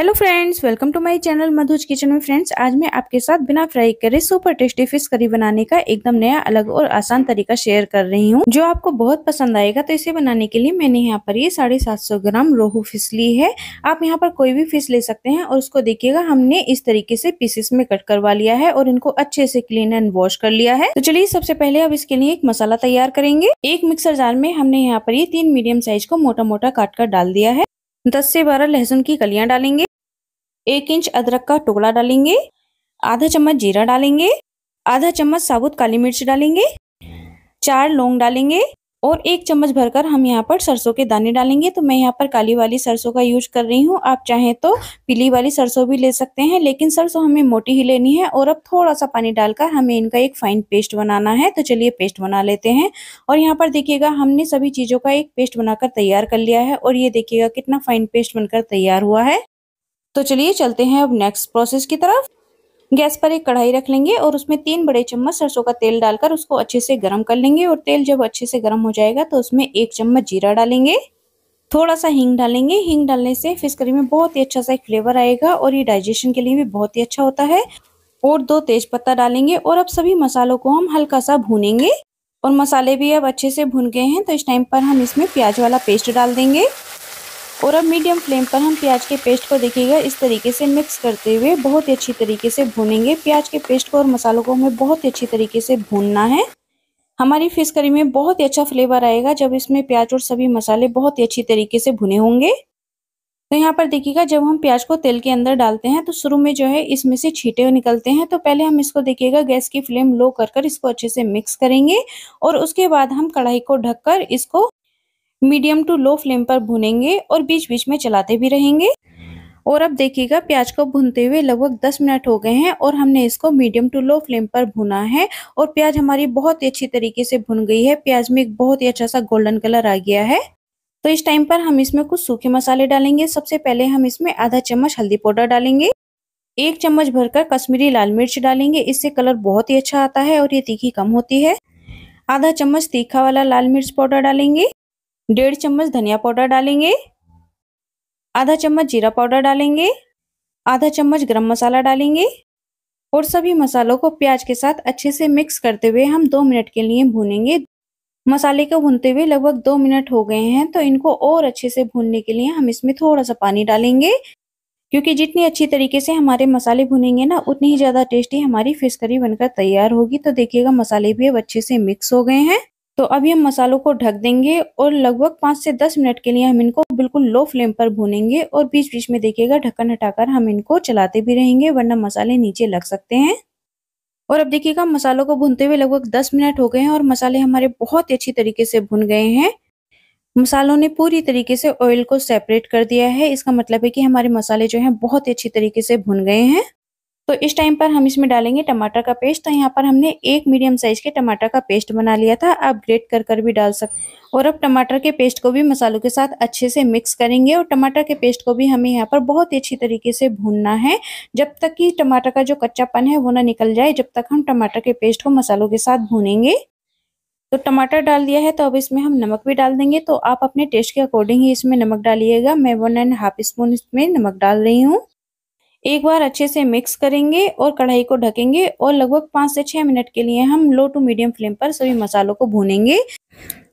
Hello friends welcome to my channel Madhu's kitchen में friends आज मैं आपके साथ बिना फ्राई करे सुपर टेस्टी फिश करी बनाने का एकदम नया अलग और आसान तरीका शेयर कर रही हूँ जो आपको बहुत पसंद आएगा तो इसे बनाने के लिए मैंने यहाँ पर ये साढ़े सात सौ ग्राम रोहू फिश ली है आप यहाँ पर कोई भी फिश ले सकते हैं और उसको देखिएगा हमने इस तरीके से पीसेस में कट करवा लिया है और इनको अच्छे से क्लीन एंड वॉश कर लिया है तो चलिए सबसे पहले अब इसके लिए एक मसाला तैयार करेंगे एक मिक्सर जार में हमने यहाँ पर ये तीन मीडियम साइज को मोटा मोटा काट कर डाल दिया है दस से बारह लहसुन की कलियां डालेंगे एक इंच अदरक का टुकड़ा डालेंगे आधा चम्मच जीरा डालेंगे आधा चम्मच साबुत काली मिर्च डालेंगे चार लौंग डालेंगे और एक चम्मच भरकर हम यहाँ पर सरसों के दाने डालेंगे तो मैं यहाँ पर काली वाली सरसों का यूज कर रही हूँ आप चाहें तो पीली वाली सरसों भी ले सकते हैं लेकिन सरसों हमें मोटी ही लेनी है और अब थोड़ा सा पानी डालकर हमें इनका एक फाइन पेस्ट बनाना है तो चलिए पेस्ट बना लेते हैं और यहाँ पर देखिएगा हमने सभी चीज़ों का एक पेस्ट बनाकर तैयार कर लिया है और ये देखिएगा कितना फाइन पेस्ट बनकर तैयार हुआ है तो चलिए चलते हैं अब नेक्स्ट प्रोसेस की तरफ गैस पर एक कढ़ाई रख लेंगे और उसमें तीन बड़े चम्मच सरसों का तेल डालकर उसको अच्छे से गर्म कर लेंगे और तेल जब अच्छे से गर्म हो जाएगा तो उसमें एक चम्मच जीरा डालेंगे थोड़ा सा हींग डालेंगे हींग डालने से फिश करी में बहुत ही अच्छा सा एक फ्लेवर आएगा और ये डाइजेशन के लिए भी बहुत ही अच्छा होता है और दो तेज पत्ता डालेंगे और अब सभी मसालों को हम हल्का सा भूनेंगे और मसाले भी अब अच्छे से भून गए हैं तो इस टाइम पर हम इसमें प्याज वाला पेस्ट डाल देंगे और अब मीडियम फ्लेम पर हम प्याज के पेस्ट को देखिएगा इस तरीके से मिक्स करते हुए बहुत ही अच्छी तरीके से भूनेंगे प्याज के पेस्ट को और मसालों को हमें बहुत ही अच्छी तरीके से भूनना है हमारी फिश करी में बहुत ही अच्छा फ्लेवर आएगा जब इसमें प्याज और सभी मसाले बहुत ही अच्छी तरीके से भुने होंगे तो यहाँ पर देखिएगा जब हम प्याज को तेल के अंदर डालते हैं तो शुरू में जो है इसमें से छीटे निकलते हैं तो पहले हम इसको देखिएगा गैस की फ्लेम लो कर कर इसको अच्छे से मिक्स करेंगे और उसके बाद हम कढ़ाई को ढककर इसको मीडियम टू लो फ्लेम पर भुनेंगे और बीच बीच में चलाते भी रहेंगे और अब देखिएगा प्याज को भुनते हुए लगभग 10 मिनट हो गए हैं और हमने इसको मीडियम टू लो फ्लेम पर भुना है और प्याज हमारी बहुत ही अच्छी तरीके से भुन गई है प्याज में एक बहुत ही अच्छा सा गोल्डन कलर आ गया है तो इस टाइम पर हम इसमें कुछ सूखे मसाले डालेंगे सबसे पहले हम इसमें आधा चम्मच हल्दी पाउडर डालेंगे एक चम्मच भरकर कश्मीरी लाल मिर्च डालेंगे इससे कलर बहुत ही अच्छा आता है और ये तीखी कम होती है आधा चम्मच तीखा वाला लाल मिर्च पाउडर डालेंगे डेढ़ चम्मच धनिया पाउडर डालेंगे आधा चम्मच जीरा पाउडर डालेंगे आधा चम्मच गरम मसाला डालेंगे और सभी मसालों को प्याज के साथ अच्छे से मिक्स करते हुए हम दो मिनट के लिए भूनेंगे मसाले को भूनते हुए लगभग दो मिनट हो गए हैं तो इनको और अच्छे से भूनने के लिए हम इसमें थोड़ा सा पानी डालेंगे क्योंकि जितनी अच्छी तरीके से हमारे मसाले भुनेंगे ना उतनी ही ज़्यादा टेस्टी हमारी फिश करी बनकर तैयार होगी तो देखिएगा मसाले भी अब अच्छे से मिक्स हो गए हैं तो अभी हम मसालों को ढक देंगे और लगभग पाँच से दस मिनट के लिए हम इनको बिल्कुल लो फ्लेम पर भूनेंगे और बीच बीच में देखिएगा ढक्कन हटाकर हम इनको चलाते भी रहेंगे वरना मसाले नीचे लग सकते हैं और अब देखिएगा मसालों को भूनते हुए लगभग दस मिनट हो गए हैं और मसाले हमारे बहुत ही अच्छी तरीके से भुन गए हैं मसालों ने पूरी तरीके से ऑयल को सेपरेट कर दिया है इसका मतलब है कि हमारे मसाले जो हैं बहुत ही अच्छी तरीके से भुन गए हैं तो इस टाइम पर हम इसमें डालेंगे टमाटर का पेस्ट तो यहाँ पर हमने एक मीडियम साइज़ के टमाटर का पेस्ट बना लिया था आप ग्रेट कर कर भी डाल सकते और अब टमाटर के पेस्ट को भी मसालों के साथ अच्छे से मिक्स करेंगे और टमाटर के पेस्ट को भी हमें यहाँ पर बहुत ही अच्छी तरीके से भूनना है जब तक कि टमाटर का जो कच्चापन है वो ना निकल जाए जब तक हम टमाटर के पेस्ट को मसालों के साथ भूनेंगे तो टमाटर डाल दिया है तो अब इसमें हम नमक भी डाल देंगे तो आप अपने टेस्ट के अकॉर्डिंग ही इसमें नमक डालिएगा मैं वन एंड हाफ स्पून इसमें नमक डाल रही हूँ एक बार अच्छे से मिक्स करेंगे और कढ़ाई को ढकेंगे और लगभग पाँच से छः मिनट के लिए हम लो टू मीडियम फ्लेम पर सभी मसालों को भूनेंगे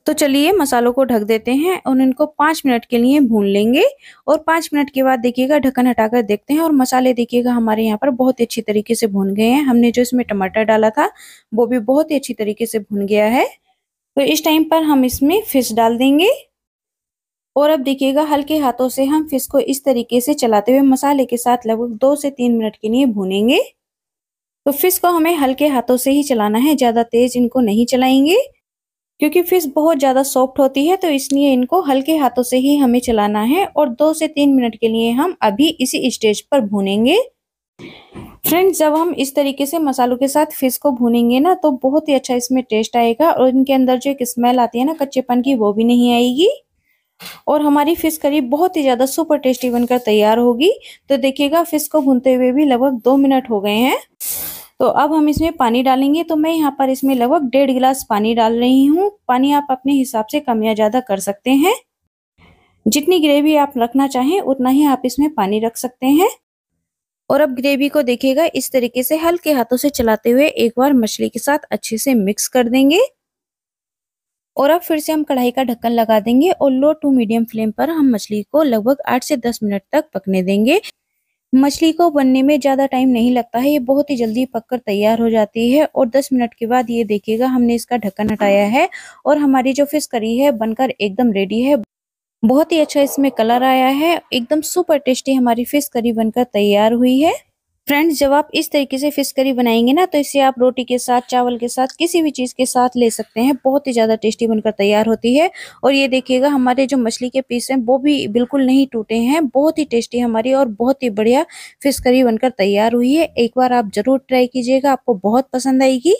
तो चलिए मसालों को ढक देते हैं और इनको पाँच मिनट के लिए भून लेंगे और पाँच मिनट के बाद देखिएगा ढक्कन हटाकर देखते हैं और मसाले देखिएगा हमारे यहाँ पर बहुत ही अच्छी तरीके से भून गए हैं हमने जो इसमें टमाटर डाला था वो भी बहुत ही अच्छी तरीके से भून गया है तो इस टाइम पर हम इसमें फिश डाल देंगे और अब देखिएगा हल्के हाथों से हम फिश को इस तरीके से चलाते हुए मसाले के साथ लगभग दो से तीन मिनट के लिए भूनेंगे तो फिश को हमें हल्के हाथों से ही चलाना है ज़्यादा तेज इनको नहीं चलाएंगे क्योंकि फिश बहुत ज़्यादा सॉफ्ट होती है तो इसलिए इनको हल्के हाथों से ही हमें चलाना है और दो से तीन मिनट के लिए हम अभी इसी स्टेज पर भूनेंगे फ्रेंड्स जब हम इस तरीके से मसालों के साथ फिश को भूनेंगे ना तो बहुत ही अच्छा इसमें टेस्ट आएगा और इनके अंदर जो एक स्मेल आती है ना कच्चेपन की वो भी नहीं आएगी और हमारी फिश करी बहुत ही ज़्यादा सुपर टेस्टी बनकर तैयार होगी तो देखिएगा फिश को भूनते हुए भी लगभग दो मिनट हो गए हैं तो अब हम इसमें पानी डालेंगे तो मैं यहाँ पर इसमें लगभग डेढ़ गिलास पानी डाल रही हूँ पानी आप अपने हिसाब से कम या ज़्यादा कर सकते हैं जितनी ग्रेवी आप रखना चाहें उतना ही आप इसमें पानी रख सकते हैं और अब ग्रेवी को देखिएगा इस तरीके से हल्के हाथों से चलाते हुए एक बार मछली के साथ अच्छे से मिक्स कर देंगे और अब फिर से हम कढ़ाई का ढक्कन लगा देंगे और लो टू मीडियम फ्लेम पर हम मछली को लगभग आठ से दस मिनट तक पकने देंगे मछली को बनने में ज़्यादा टाइम नहीं लगता है ये बहुत ही जल्दी पककर तैयार हो जाती है और 10 मिनट के बाद ये देखिएगा हमने इसका ढक्कन हटाया है और हमारी जो फिश करी है बनकर एकदम रेडी है बहुत ही अच्छा इसमें कलर आया है एकदम सुपर टेस्टी हमारी फिश करी बनकर तैयार हुई है फ्रेंड्स जब आप इस तरीके से फिश करी बनाएंगे ना तो इसे आप रोटी के साथ चावल के साथ किसी भी चीज़ के साथ ले सकते हैं बहुत ही ज़्यादा टेस्टी बनकर तैयार होती है और ये देखिएगा हमारे जो मछली के पीस हैं वो भी बिल्कुल नहीं टूटे हैं बहुत ही टेस्टी हमारी और बहुत ही बढ़िया फिश करी बनकर तैयार हुई है एक बार आप ज़रूर ट्राई कीजिएगा आपको बहुत पसंद आएगी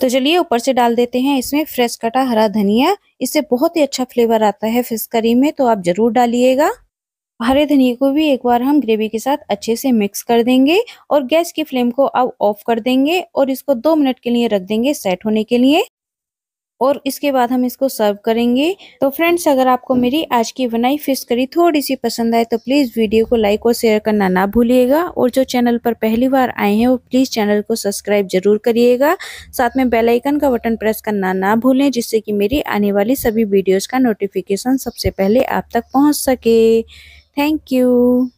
तो चलिए ऊपर से डाल देते हैं इसमें फ्रेश कटा हरा धनिया इससे बहुत ही अच्छा फ्लेवर आता है फिश करी में तो आप ज़रूर डालिएगा हरे धनिए को भी एक बार हम ग्रेवी के साथ अच्छे से मिक्स कर देंगे और गैस की फ्लेम को अब ऑफ कर देंगे और इसको दो मिनट के लिए रख देंगे सेट होने के लिए और इसके बाद हम इसको सर्व करेंगे तो फ्रेंड्स अगर आपको मेरी आज की बनाई फिश करी थोड़ी सी पसंद आए तो प्लीज़ वीडियो को लाइक और शेयर करना ना भूलिएगा और जो चैनल पर पहली बार आए हैं वो प्लीज़ चैनल को सब्सक्राइब जरूर करिएगा साथ में बेल आइकन का बटन प्रेस करना ना भूलें जिससे कि मेरी आने वाली सभी वीडियोज़ का नोटिफिकेशन सबसे पहले आप तक पहुँच सके Thank you.